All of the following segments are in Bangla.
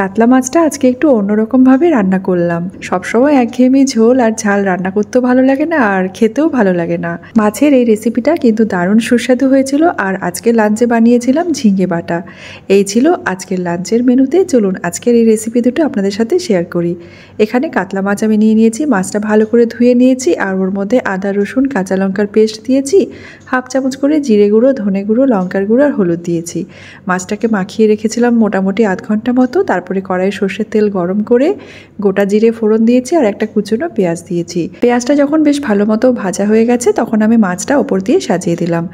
কাতলা মাছটা আজকে একটু অন্যরকমভাবে রান্না করলাম সবসময় একঘেয়েমি ঝোল আর ঝাল রান্না করতেও ভালো লাগে না আর খেতেও ভালো লাগে না মাছের এই রেসিপিটা কিন্তু দারুণ সুস্বাদু হয়েছিল আর আজকে লাঞ্চে বানিয়েছিলাম ঝিঙে বাটা এই ছিল আজকের লাঞ্চের মেনুতে চলুন আজকের এই রেসিপি দুটো আপনাদের সাথে শেয়ার করি এখানে কাতলা মাছ আমি নিয়ে নিয়েছি মাছটা ভালো করে ধুয়ে নিয়েছি আর ওর মধ্যে আদা রসুন কাঁচা লঙ্কার পেস্ট দিয়েছি হাফ চামচ করে জিরে গুঁড়ো ধনে গুঁড়ো লঙ্কার গুঁড়ো আর হলুদ দিয়েছি মাছটাকে মাখিয়ে রেখেছিলাম মোটামুটি আধ ঘন্টা মতো তার তারপরে কড়াইয়ে সর্ষের তেল গরম করে গোটা জিরে ফোড়ন দিয়েছি আর একটা কুচনো পেঁয়াজ দিয়েছি পেঁয়াজটা যখন বেশ ভালো মতো ভাজা হয়ে গেছে তখন আমি মাছটা ওপর দিয়ে সাজিয়ে দিলাম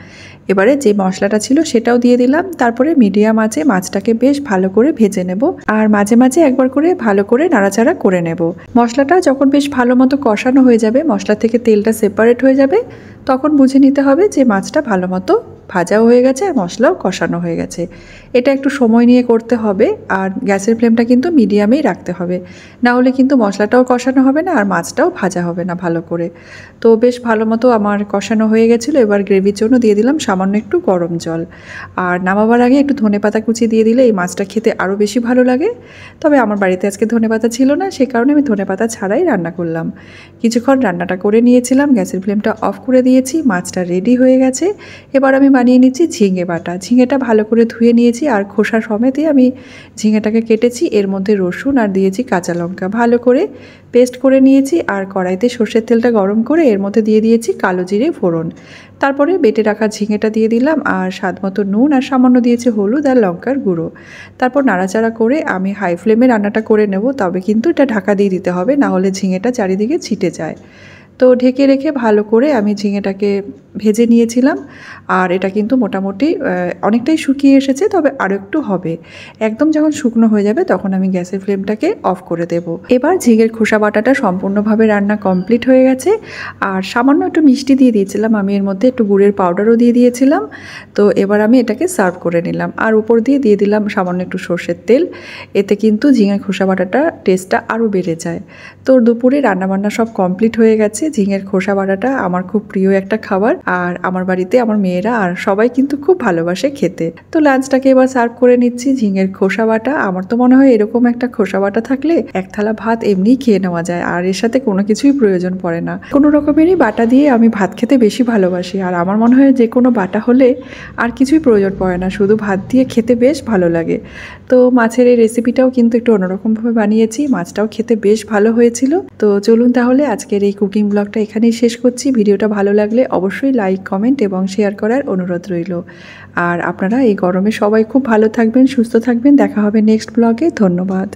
এবারে যে মশলাটা ছিল সেটাও দিয়ে দিলাম তারপরে মিডিয়াম আঁচে মাছটাকে বেশ ভালো করে ভেজে নেব আর মাঝে মাঝে একবার করে ভালো করে নাড়াচাড়া করে নেব মশলাটা যখন বেশ ভালো মতো কষানো হয়ে যাবে মশলা থেকে তেলটা সেপারেট হয়ে যাবে তখন বুঝে নিতে হবে যে মাছটা ভালো মতো ভাজাও হয়ে গেছে আর মশলাও কষানো হয়ে গেছে এটা একটু সময় নিয়ে করতে হবে আর গ্যাসের ফ্লেমটা কিন্তু মিডিয়ামেই রাখতে হবে না হলে কিন্তু মশলাটাও কষানো হবে না আর মাছটাও ভাজা হবে না ভালো করে তো বেশ ভালো মতো আমার কষানো হয়ে গেছিলো এবার গ্রেভির জন্য দিয়ে দিলাম সামান্য একটু গরম জল আর নামাবার আগে একটু ধনে পাতা কুচি দিয়ে দিলে এই মাছটা খেতে আরও বেশি ভালো লাগে তবে আমার বাড়িতে আজকে ধনে পাতা ছিল না সে কারণে আমি ধনে পাতা ছাড়াই রান্না করলাম কিছুক্ষণ রান্নাটা করে নিয়েছিলাম গ্যাসের ফ্লেমটা অফ করে দিয়েছি মাছটা রেডি হয়ে গেছে এবার আমি বানিয়ে নিচ্ছি ঝিঙে বাটা ঝিঙেটা ভালো করে ধুয়ে নিয়েছি আর খোসা সমেতে আমি ঝিঙেটাকে কেটেছি এর মধ্যে রসুন আর দিয়েছি কাঁচা লঙ্কা ভালো করে পেস্ট করে নিয়েছি আর কড়াইতে সর্ষের তেলটা গরম করে এর মধ্যে দিয়ে দিয়েছি কালো জিরে ফোড়ন তারপরে বেটে রাখা ঝিঙেটা দিয়ে দিলাম আর স্বাদমতো নুন আর সামান্য দিয়েছি হলুদ আর লঙ্কার গুঁড়ো তারপর নাড়াচাড়া করে আমি হাই ফ্লেমে রান্নাটা করে নেব তবে কিন্তু এটা ঢাকা দিয়ে দিতে হবে না হলে ঝিঙেটা চারিদিকে ছিটে যায় তো ঢেকে রেখে ভালো করে আমি ঝিঙেটাকে ভেজে নিয়েছিলাম আর এটা কিন্তু মোটামুটি অনেকটাই শুকিয়ে এসেছে তবে আরও একটু হবে একদম যখন শুকনো হয়ে যাবে তখন আমি গ্যাসের ফ্লেমটাকে অফ করে দেব এবার ঝিঙের খোসা বাটাটা সম্পূর্ণভাবে রান্না কমপ্লিট হয়ে গেছে আর সামান্য একটু মিষ্টি দিয়ে দিয়েছিলাম আমি এর মধ্যে একটু গুড়ের পাউডারও দিয়ে দিয়েছিলাম তো এবার আমি এটাকে সার্ভ করে নিলাম আর উপর দিয়ে দিয়ে দিলাম সামান্য একটু সর্ষের তেল এতে কিন্তু ঝিঙের খোসা বাটাটা টেস্টটা আরও বেড়ে যায় তো দুপুরে রান্নাবান্না সব কমপ্লিট হয়ে গেছে ঝিঙের খোসা বাটাটা আমার খুব প্রিয় একটা খাবার আর আমার বাড়িতে আমার মেয়েরা আর সবাই কিন্তু খুব ভালোবাসে খেতে তো লাঞ্চটাকে এবার সার্ভ করে নিচ্ছি ঝিঙের খোসা বাটা আমার তো মনে হয় এরকম একটা খোসা বাটা থাকলে এক থালা ভাত এমনি খেয়ে নেওয়া যায় আর এর সাথে কোনো কিছুই প্রয়োজন পড়ে না কোনো রকমেরই বাটা দিয়ে আমি ভাত খেতে বেশি ভালোবাসি আর আমার মনে হয় যে কোনো বাটা হলে আর কিছুই প্রয়োজন পড়ে না শুধু ভাত দিয়ে খেতে বেশ ভালো লাগে তো মাছের এই রেসিপিটাও কিন্তু একটু অন্যরকমভাবে বানিয়েছি মাছটাও খেতে বেশ ভালো হয়েছিল তো চলুন তাহলে আজকের এই কুকিং ব্লগটা এখানেই শেষ করছি ভিডিওটা ভালো লাগলে অবশ্যই লাইক কমেন্ট এবং শেয়ার করার অনুরোধ রইল আর আপনারা এই গরমে সবাই খুব ভালো থাকবেন সুস্থ থাকবেন দেখা হবে নেক্সট ব্লগে ধন্যবাদ